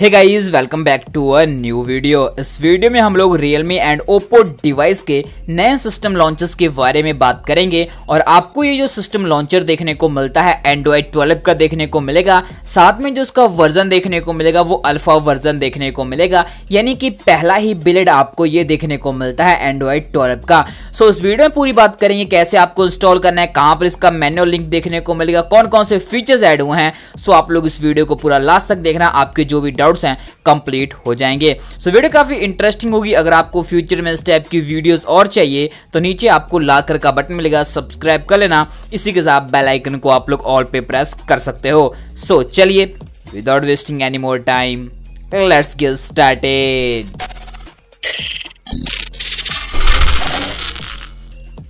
hey guys welcome back to a new video इस वीडियो में हम लोग Realme एंड Oppo डिवाइस के नए सिस्टम लॉन्चेस के बारे में बात करेंगे और आपको ये जो सिस्टम लॉन्चर देखने को मिलता है एंड्रॉयड 12 का देखने को मिलेगा साथ में जो उसका वर्जन देखने को मिलेगा वो अल्फा वर्जन देखने को मिलेगा यानी कि पहला ही बिलेड आपको ये देखने को मिलता है एंड्रॉयड ट्वेल्व का सो so, इस वीडियो में पूरी बात करेंगे कैसे आपको इंस्टॉल करना है कहाँ पर इसका मैनुअल लिंक देखने को मिलेगा कौन कौन से फीचर्स एड हुए हैं सो so, आप लोग इस वीडियो को पूरा लास्ट तक देखना आपके जो भी डाउट्स हैं कंप्लीट हो जाएंगे सो वीडियो काफ़ी इंटरेस्टिंग होगी अगर आपको फ्यूचर में इस टाइप की वीडियोस और चाहिए तो नीचे आपको लाकर का बटन मिलेगा सब्सक्राइब कर लेना इसी के साथ बेल आइकन को आप लोग ऑल पे प्रेस कर सकते हो सो so, चलिए without wasting any more time let's get started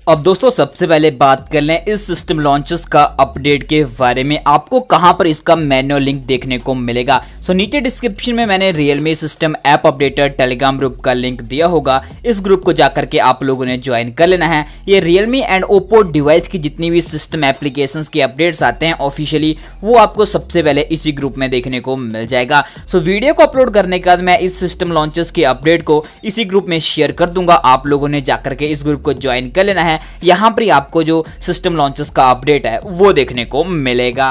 अब दोस्तों सबसे पहले बात कर लें इस सिस्टम लॉन्चेस का अपडेट के बारे में आपको कहां पर इसका मैनुअल लिंक देखने को मिलेगा सो नीचे डिस्क्रिप्शन में मैंने Realme system app updater Telegram group का लिंक दिया होगा इस ग्रुप को जाकर के आप लोगों ने ज्वाइन कर लेना है ये रियलमी एंड ओप्पो डिवाइस की जितनी भी सिस्टम एप्लीकेशन के अपडेट्स आते हैं ऑफिशियली वो आपको सबसे पहले इसी ग्रुप में देखने को मिल जाएगा सो वीडियो को अपलोड करने के बाद मैं इस सिस्टम लॉन्चेस के अपडेट को इसी ग्रुप में शेयर कर दूंगा आप लोगों ने जाकर के इस ग्रुप को ज्वाइन कर लेना है है यहाँ पर आपको जो सिस्टम लॉन्चेस का अपडेट है वो देखने को मिलेगा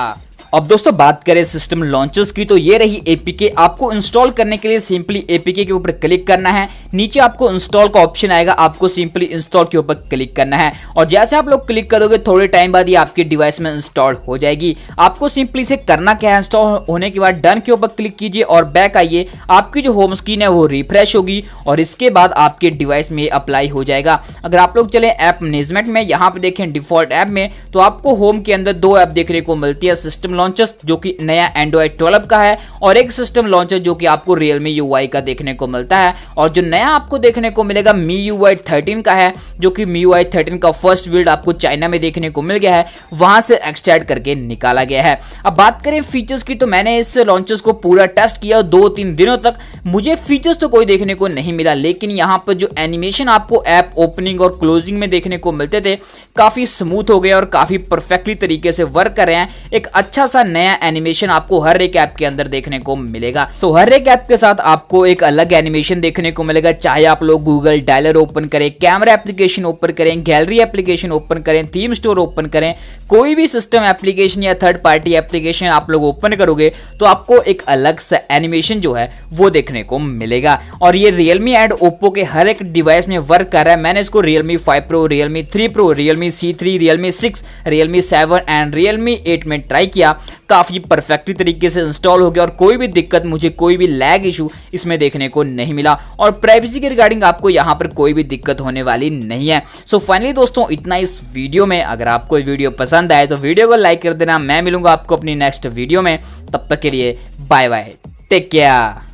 अब दोस्तों बात करें सिस्टम लॉन्चर्स की तो ये रही एपीके आपको इंस्टॉल करने के लिए सिंपली एपीके के ऊपर क्लिक करना है नीचे आपको इंस्टॉल का ऑप्शन आएगा आपको सिंपली इंस्टॉल के ऊपर क्लिक करना है और जैसे आप लोग क्लिक करोगे थोड़े टाइम बाद ये आपके डिवाइस में इंस्टॉल हो जाएगी आपको सिंपली से करना क्या है इंस्टॉल होने के बाद डन के ऊपर क्लिक कीजिए और बैक आइए आपकी जो होम स्क्रीन है वो रिफ्रेश होगी और इसके बाद आपके डिवाइस में अप्लाई हो जाएगा अगर आप लोग चले ऐप मैनेजमेंट में यहाँ पे देखें डिफॉल्ट ऐप में तो आपको होम के अंदर दो ऐप देखने को मिलती है सिस्टम लॉन्च लॉन्चर्स जो कि नया एंड्रॉइड ट्वेल्व का है और एक सिस्टम लॉन्चर जो कि आपको रियलमी यू का देखने को मिलता है और जो नया आपको देखने को मिलेगा मी यू आई थर्टीन का है जो कि मी यू आई थर्टीन का फर्स्ट बिल्ड आपको चाइना में देखने को मिल गया है वहां से एक्सट्रैक्ट करके निकाला गया है अब बात करें फीचर्स की तो मैंने इस लॉन्चर्स को पूरा टेस्ट किया दो तीन दिनों तक मुझे फीचर्स तो कोई देखने को नहीं मिला लेकिन यहाँ पर जो एनिमेशन आपको ऐप ओपनिंग और क्लोजिंग में देखने को मिलते थे काफ़ी स्मूथ हो गए और काफ़ी परफेक्टली तरीके से वर्क कर रहे हैं एक अच्छा सा नया एनिमेशन आपको हर एक ऐप के अंदर देखने को मिलेगा सो हर एक ऐप के साथ आपको एक अलग एनिमेशन देखने को मिलेगा चाहे आप लोग गूगल डायलर ओपन करें कैमरा एप्लीकेशन ओपन करें गैलरी एप्लीकेशन ओपन करें थीम स्टोर ओपन करें कोई भी सिस्टम एप्लीकेशन या थर्ड पार्टी एप्लीकेशन आप लोग ओपन करोगे तो आपको एक अलग सा एनिमेशन जो है वो देखने को मिलेगा और ये रियलमी एंड ओप्पो के हर एक डिवाइस में वर्क कर रहा है मैंने इसको Realme five pro Realme three pro Realme C three Realme six Realme seven and Realme eight में ट्राई किया काफ़ी परफेक्टली तरीके से इंस्टॉल हो गया और कोई भी दिक्कत मुझे कोई भी लैग इशू इसमें देखने को नहीं मिला और प्राइवेसी के रिगार्डिंग आपको यहाँ पर कोई भी दिक्कत होने वाली नहीं है सो so फाइनली दोस्तों इतना इस वीडियो में अगर आपको वीडियो पसंद आए तो वीडियो को लाइक कर देना मैं मिलूंगा आपको अपनी नेक्स्ट वीडियो में तब तक के लिए बाय बाय टेक केयर